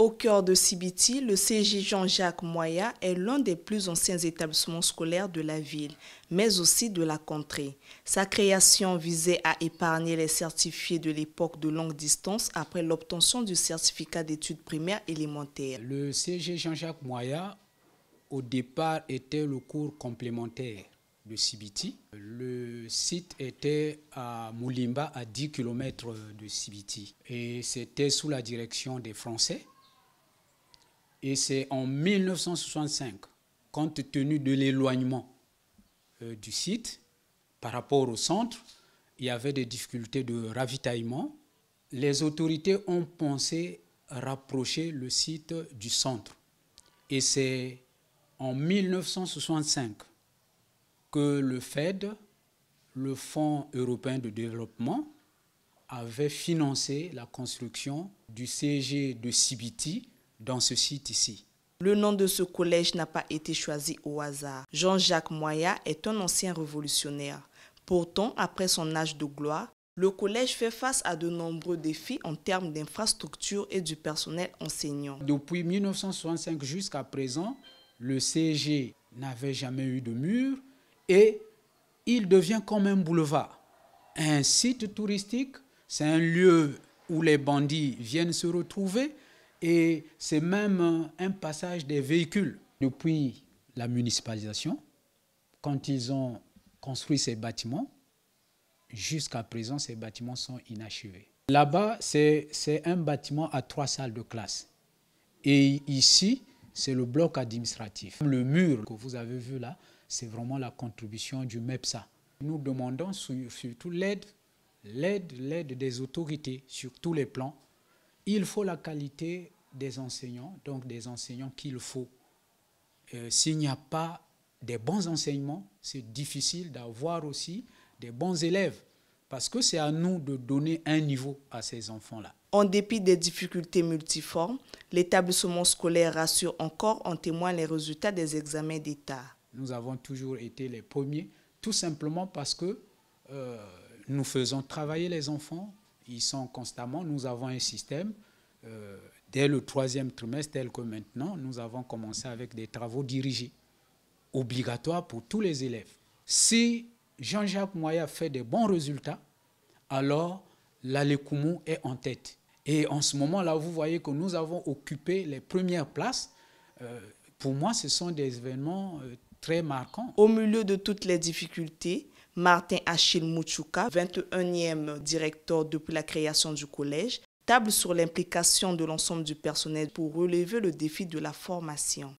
Au cœur de cBT le CG Jean-Jacques Moya est l'un des plus anciens établissements scolaires de la ville, mais aussi de la contrée. Sa création visait à épargner les certifiés de l'époque de longue distance après l'obtention du certificat d'études primaires élémentaires. Le CG Jean-Jacques Moya, au départ, était le cours complémentaire de Sibiti. Le site était à Moulimba, à 10 km de Sibiti. Et c'était sous la direction des Français et c'est en 1965, compte tenu de l'éloignement euh, du site par rapport au centre, il y avait des difficultés de ravitaillement. Les autorités ont pensé rapprocher le site du centre. Et c'est en 1965 que le FED, le Fonds européen de développement, avait financé la construction du CG de Sibiti, dans ce site ici. Le nom de ce collège n'a pas été choisi au hasard. Jean-Jacques Moya est un ancien révolutionnaire. Pourtant, après son âge de gloire, le collège fait face à de nombreux défis en termes d'infrastructure et du personnel enseignant. Depuis 1965 jusqu'à présent, le CG n'avait jamais eu de mur et il devient comme un boulevard. Un site touristique, c'est un lieu où les bandits viennent se retrouver, et c'est même un passage des véhicules. Depuis la municipalisation, quand ils ont construit ces bâtiments, jusqu'à présent, ces bâtiments sont inachevés. Là-bas, c'est un bâtiment à trois salles de classe. Et ici, c'est le bloc administratif. Le mur que vous avez vu là, c'est vraiment la contribution du MEPSA. Nous demandons surtout l'aide, l'aide, l'aide des autorités sur tous les plans il faut la qualité des enseignants, donc des enseignants qu'il faut. Euh, s'il n'y a pas des bons enseignements, c'est difficile d'avoir aussi des bons élèves, parce que c'est à nous de donner un niveau à ces enfants-là. En dépit des difficultés multiformes, l'établissement scolaire rassure encore, en témoin les résultats des examens d'État. Nous avons toujours été les premiers, tout simplement parce que euh, nous faisons travailler les enfants, ils sont constamment, nous avons un système, euh, dès le troisième trimestre tel que maintenant, nous avons commencé avec des travaux dirigés, obligatoires pour tous les élèves. Si Jean-Jacques Moya fait des bons résultats, alors l'Alekoumou est en tête. Et en ce moment-là, vous voyez que nous avons occupé les premières places. Euh, pour moi, ce sont des événements euh, très marquants. Au milieu de toutes les difficultés, Martin Achille Mouchouka, 21e directeur depuis la création du collège, table sur l'implication de l'ensemble du personnel pour relever le défi de la formation.